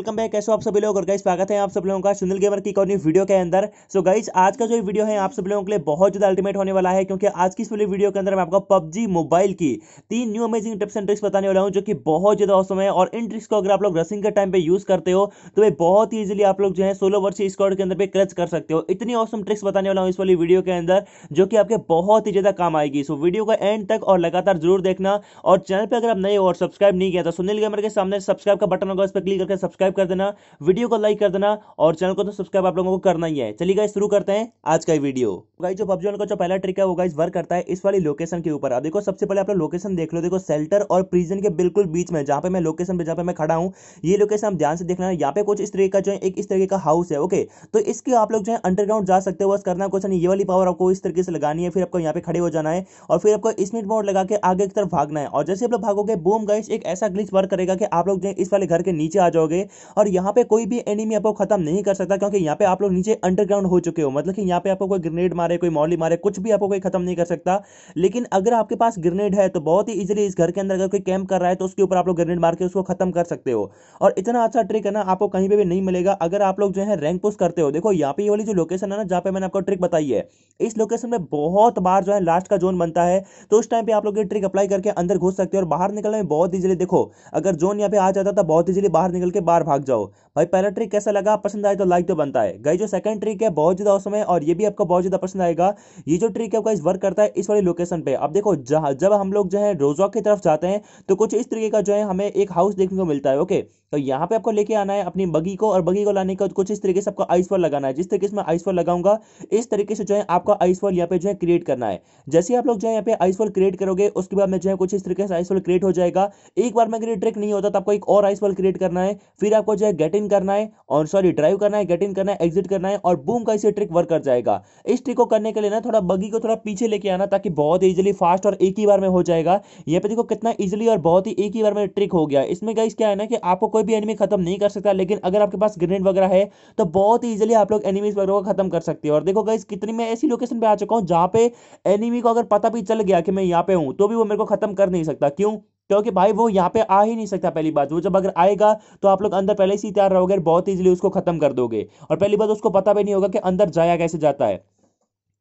welcome back कैसे आप सभी लोग और गाइस स्वागत है आप सब लोगों का सुनील गेमर की कॉर्नी वीडियो के अंदर सो so गाइस आज का जो ये वीडियो है आप सब लोगों के लिए बहुत ज्यादा अल्टीमेट होने वाला है क्योंकि आज की इस वाली वीडियो के अंदर मैं आपको पबजी मोबाइल की तीन new amazing tips and tricks बताने वाला हूँ जो कि बहुत ज्यादा औसम है और इन ट्रिक्स को अगर आप लोग रसिंग के टाइम पर यूज करते हो तो वे बहुत ईजिली आप लोग जो है सोलो वर्ष स्कॉड के अंदर पर क्रच कर सकते हो इतनी औसम ट्रिक्स बताने वाला हूँ इस वाली वीडियो के अंदर जो कि आपके बहुत ही ज्यादा काम आएगी सो वीडियो का एंड तक और लगातार जरूर देखना और चैनल पर अगर आप नए हो और सब्सक्राइब नहीं किया तो सुनील गेमर के सामने सब्सक्राइब का बटन होगा उस पर क्लिक करके सब्सक्राइब सब्सक्राइब कर देना वीडियो को लाइक कर देना और चैनल को तो सब्सक्राइब आप लोगों को करना ही है चलिए गाइस शुरू करते हैं आज का वीडियो गाइस जो पब्जी का जो पहला ट्रिक है वो गाइस वर्क करता है इस वाली लोकेशन के ऊपर देखो सबसे पहले आप लोकेशन देख लो देखो सेल्टर और प्रिजन के बिल्कुल बीच में जहां पर मैं लोकेशन पर जहां पर मैं खड़ा हूँ ये लोकेशन आप ध्यान से देख लेना यहाँ पे कुछ इस तरीके का जो है एक इस तरीके का हाउस है ओके तो इसके आप लोग जो है अंडरग्राउंड जा सकते हो बस करना कुछ नहीं ये वाली पावर आपको इस तरीके से लगानी है फिर आपको यहाँ पे खड़े हो जाना है और फिर आपको स्मिट मोड लगा के आगे की तरफ भागना है और जैसे आप लोग भागोगे बूम गाइस एक ऐसा ग्लिच वर्क करेगा कि आप लोग जो है इस वाले घर के नीचे आ जाओगे और यहाँ पे कोई भी एनिमी आपको खत्म नहीं कर सकता क्योंकि यहाँ पे आप लोग नीचे अंडरग्राउंड हो चुके हो मतलब कि यहाँ पे आपको कोई ग्रेनेड मारे कोई मॉली मारे कुछ भी आपको कोई खत्म नहीं कर सकता लेकिन अगर आपके पास ग्रेनेड है तो बहुत ही इजिली इस घर के अंदर अगर कोई कैंप कर रहा है तो उसके ऊपर आप लोग ग्रेनेड मार के उसको खत्म कर सकते हो और इतना अच्छा ट्रिक है ना आपको कहीं पर भी नहीं मिलेगा अगर आप लोग जो है रैंक पुस्ट करते हो देखो यहाँ पे वाली जो लोकेशन है ना जहाँ पे मैंने आपको ट्रिक बताई है इस लोकेशन में बहुत बार जो है लास्ट का जोन बनता है तो उस टाइम पे आप लोग ये ट्रिक अप्लाई करके अंदर घुस सकते हो और बाहर निकलने में बहुत इजिली देखो अगर जोन यहाँ पे आ जाता तो बहुत इजिली बाहर निकल के बाहर पार भाग जाओ भाई पहला ट्रिक कैसा लगा पसंद आए तो लाइक तो बनता है गई जो सेकंड ट्रिक है बहुत ज्यादा उसमें और ये भी आपको बहुत ज्यादा पसंद आएगा ये जो ट्रिक है आपका वर्क करता है इस वाली लोकेशन पे अब देखो जब हम लोग जो है रोजॉक की तरफ जाते हैं तो कुछ इस तरीके का जो है हमें एक हाउस देखने को मिलता है ओके तो यहाँ पे आपको लेके आना है अपनी बगी को और बगी को लाने का कुछ इस तरीके से आपको आइस फॉल लगाना है जिस तरीके से मैं आइस फॉल लगाऊंगा इस तरीके से जो है आपका आइस फॉल यहाँ पे जो है क्रिएट करना है जैसे आप लोग जो है यहाँ पे आइस फॉल क्रिएट करोगे उसके बाद में जो है कुछ इस तरीके से आइस फॉल क्रिएट हो जाएगा एक बार में ट्रिक नहीं होता तो आपको एक और आइस फॉल क्रिएट करना है फिर फिर आपको जो है गेट इन करना है और सॉरी ड्राइव करना है गेट इन करना है एग्जिट करना है और बूम का इसे ट्रिक वर्क कर जाएगा इस ट्रिक को करने के लिए ना थोड़ा बगी को थोड़ा पीछे लेके आना ताकि बहुत ईजिली फास्ट और एक ही बार में हो जाएगा यहाँ पे देखो कितना ईजिली और बहुत ही एक ही बार में ट्रिक हो गया इसमें गाइस क्या है ना कि आपको कोई भी एनिमी खत्म नहीं कर सकता लेकिन अगर आपके पास ग्रेनेड वगैरह है तो बहुत ईजिली आप लोग एनिमीज वगैरह को खत्म कर सकते हो और देखो गाइस कितनी मैं ऐसी लोकेशन पर आ चुका हूँ जहाँ पे एनिमी को अगर पता भी चल गया कि मैं यहाँ पे हूँ तो भी वो मेरे को खत्म कर नहीं सकता क्यों क्योंकि तो भाई वो यहाँ पे आ ही नहीं सकता पहली बात वो जब अगर आएगा तो आप लोग अंदर पहले से ही तैयार रहोगे बहुत ईजिली उसको खत्म कर दोगे और पहली बात उसको पता भी नहीं होगा कि अंदर जाया कैसे जाता है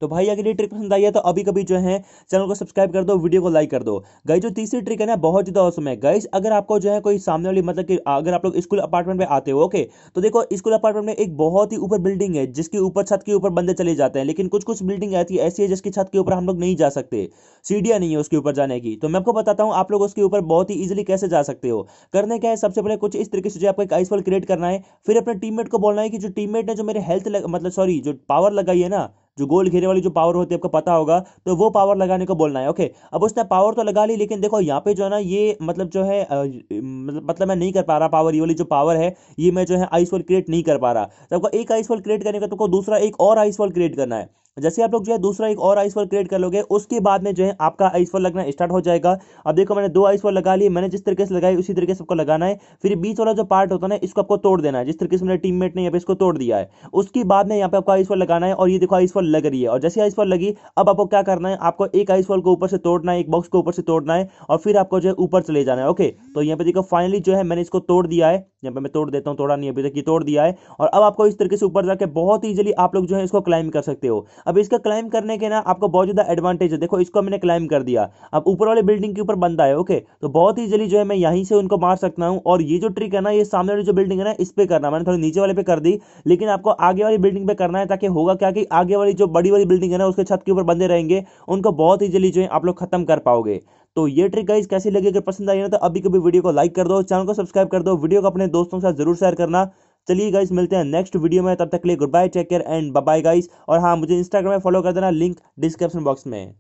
तो भाई अगर ये ट्रिक पसंद आई है तो अभी कभी जो है चैनल को सब्सक्राइब कर दो वीडियो को लाइक कर दो गई जो तीसरी ट्रिक है ना बहुत ज्यादा औसम है गई अगर आपको जो है कोई सामने वाली मतलब कि अगर आप लोग स्कूल अपार्टमेंट में आते हो ओके तो देखो स्कूल अपार्टमेंट में एक बहुत ही ऊपर बिल्डिंग है जिसके ऊपर छत के ऊपर बंदे चले जाते हैं लेकिन कुछ कुछ बिल्डिंग आती है ऐसी है जिसकी छत के ऊपर हम लोग नहीं जा सकते सीढ़ियाँ नहीं है उसके ऊपर जाने की तो मैं आपको बताता हूँ आप लोग उसके ऊपर बहुत ही ईजिली कैसे जा सकते हो करने क्या है सबसे पहले कुछ इस तरीके से जो आपको एक आइसफॉल क्रिएट करना है फिर अपने टीममेट को बोलना है कि जो टीममेट ने जो मेरे हेल्थ मतलब सॉरी जो पावर लगाई है ना जो गोल घेरे वाली जो पावर होती है आपको पता होगा तो वो पावर लगाने को बोलना है ओके अब उसने पावर तो लगा ली लेकिन देखो यहाँ पे जो है ना ये मतलब जो है मतलब, मतलब मैं नहीं कर पा रहा पावर ये वाली जो पावर है ये मैं जो है आइस वॉल क्रिएट नहीं कर पा रहा तो आपको एक आइस वॉल क्रिएट करने का तुमको तो दूसरा एक और आइस वॉल क्रिएट करना है जैसे आप लोग जो है दूसरा एक और आइस फॉल क्रिएट कर लोगे उसके बाद में जो है आपका आइस फॉल लगना स्टार्ट हो जाएगा अब देखो मैंने दो आइस फॉल लगा लिए मैंने जिस तरीके से लगाई उसी तरीके से आपको लगाना है फिर बीच वाला जो पार्ट होता है ना इसको आपको तोड़ देना है जिस तरीके से मेरे टीम ने यहाँ पे इसको तोड़ दिया है उसके बाद में यहाँ पे आपको आइस फॉल लगाना है और ये देखो आइस फॉल लग रही है और जैसे आइस फॉल लगी अब आपको क्या करना है आपको एक आइस फॉल को ऊपर से तोड़ना है एक बॉक्स को ऊपर से तोड़ना है और फिर आपको जो है ऊपर चले जाना है ओके तो यहाँ पे देखो फाइनली जो है मैंने इसको तोड़ दिया है यहाँ पे मैं तोड़ देता हूँ तोड़ा नहीं अभी तक ये तोड़ दिया है और अब आपको इस तरीके से ऊपर जाके बहुत ईजिली आप लोग जो है इसको क्लाइम कर सकते हो अब इसका क्लाइम करने के ना आपको बहुत ज़्यादा एडवांटेज है देखो इसको मैंने क्लाइम कर दिया अब ऊपर वाले बिल्डिंग के ऊपर बंदा है ओके तो बहुत ईजिली जो है मैं यहीं से उनको मार सकता हूँ और ये जो ट्रिक है ना ये सामने वाली जो बिल्डिंग है ना इस पर करना मैंने थोड़ी नीचे वाले पे कर दी लेकिन आपको आगे वाली बिल्डिंग पे करना है ताकि होगा क्या कि आगे वाली जो बड़ी वाली बिल्डिंग है ना उसके छत के ऊपर बंदे रहेंगे उनको बहुत ईजिली जो है आप लोग खत्म कर पाओगे तो ये ट्रिक गाइज कैसी लगी अगर पसंद आई ना तो अभी कभी वीडियो को लाइक कर दो चैनल को सब्सक्राइब कर दो वीडियो को अपने दोस्तों के साथ जरूर शेयर करना चलिए गाइज मिलते हैं नेक्स्ट वीडियो में तब तक के लिए good bye take care and bye guys और हाँ मुझे इंस्टाग्राम में फॉलो कर देना लिंक डिस्क्रिप्शन बॉक्स में